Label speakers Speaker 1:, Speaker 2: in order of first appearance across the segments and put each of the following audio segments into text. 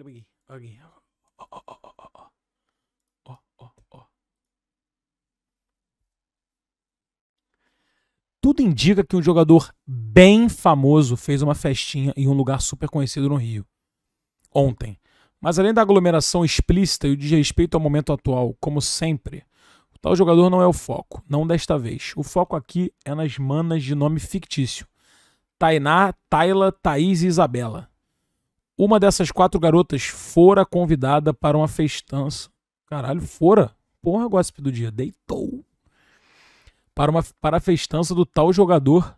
Speaker 1: olha aqui, aqui. ó. Ó, ó, ó. Tudo indica que um jogador bem famoso fez uma festinha em um lugar super conhecido no Rio. Ontem. Mas além da aglomeração explícita e o desrespeito ao momento atual, como sempre, o tal jogador não é o foco, não desta vez. O foco aqui é nas manas de nome fictício. Tainá, Tayla, Thaís e Isabela. Uma dessas quatro garotas fora convidada para uma festança. Caralho, fora. Porra, gossip do dia. Deitou. Para, uma, para a festança do tal jogador.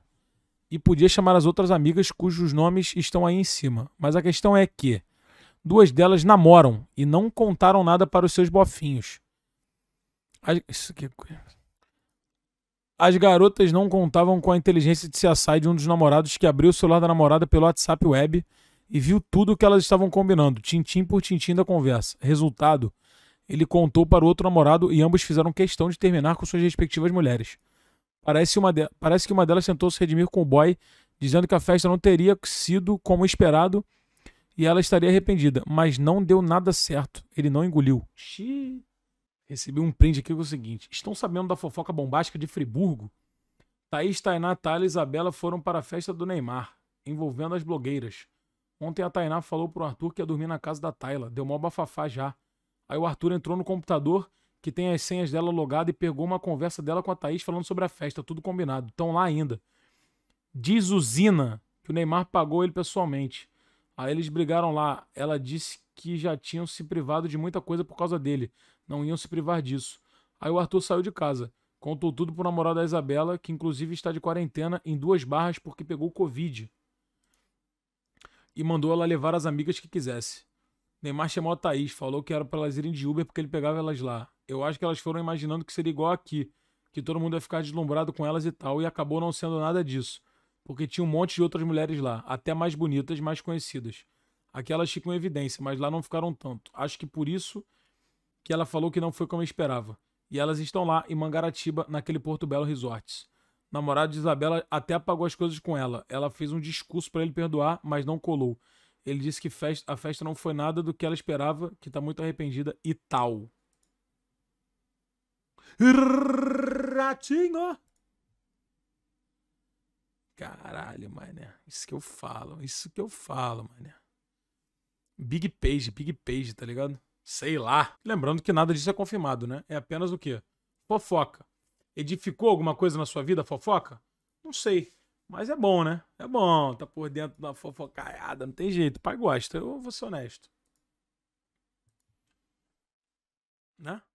Speaker 1: E podia chamar as outras amigas cujos nomes estão aí em cima. Mas a questão é que duas delas namoram e não contaram nada para os seus bofinhos. As, isso aqui... É as garotas não contavam com a inteligência de se CSI de um dos namorados que abriu o celular da namorada pelo WhatsApp web e viu tudo o que elas estavam combinando, tintim por tintim da conversa. Resultado, ele contou para o outro namorado e ambos fizeram questão de terminar com suas respectivas mulheres. Parece, uma de... Parece que uma delas tentou se redimir com o boy, dizendo que a festa não teria sido como esperado e ela estaria arrependida, mas não deu nada certo. Ele não engoliu. Xiii. Recebi um print aqui com o seguinte: Estão sabendo da fofoca bombástica de Friburgo? Thaís, Tainá, Thalia e Isabela foram para a festa do Neymar, envolvendo as blogueiras. Ontem a Tainá falou pro Arthur que ia dormir na casa da Tayla. Deu mó bafafá já. Aí o Arthur entrou no computador, que tem as senhas dela logada, e pegou uma conversa dela com a Thaís falando sobre a festa, tudo combinado. Estão lá ainda. Diz Usina que o Neymar pagou ele pessoalmente. Aí eles brigaram lá. Ela disse que já tinham se privado de muita coisa por causa dele. Não iam se privar disso. Aí o Arthur saiu de casa. Contou tudo pro namorado da Isabela, que inclusive está de quarentena em duas barras porque pegou Covid e mandou ela levar as amigas que quisesse. Neymar chamou a Thaís, falou que era para elas irem de Uber porque ele pegava elas lá. Eu acho que elas foram imaginando que seria igual aqui, que todo mundo ia ficar deslumbrado com elas e tal, e acabou não sendo nada disso, porque tinha um monte de outras mulheres lá, até mais bonitas, mais conhecidas. Aqui elas ficam em evidência, mas lá não ficaram tanto. Acho que por isso que ela falou que não foi como eu esperava. E elas estão lá em Mangaratiba, naquele Porto Belo Resorts namorado de Isabela até apagou as coisas com ela. Ela fez um discurso para ele perdoar, mas não colou. Ele disse que a festa não foi nada do que ela esperava, que tá muito arrependida e tal. Ratinho! Caralho, mané. Isso que eu falo, isso que eu falo, mané. Big Page, Big Page, tá ligado? Sei lá. Lembrando que nada disso é confirmado, né? É apenas o quê? Fofoca. Edificou alguma coisa na sua vida, fofoca? Não sei. Mas é bom, né? É bom, tá por dentro da fofocaiada, não tem jeito. Pai gosta, eu vou ser honesto. Né?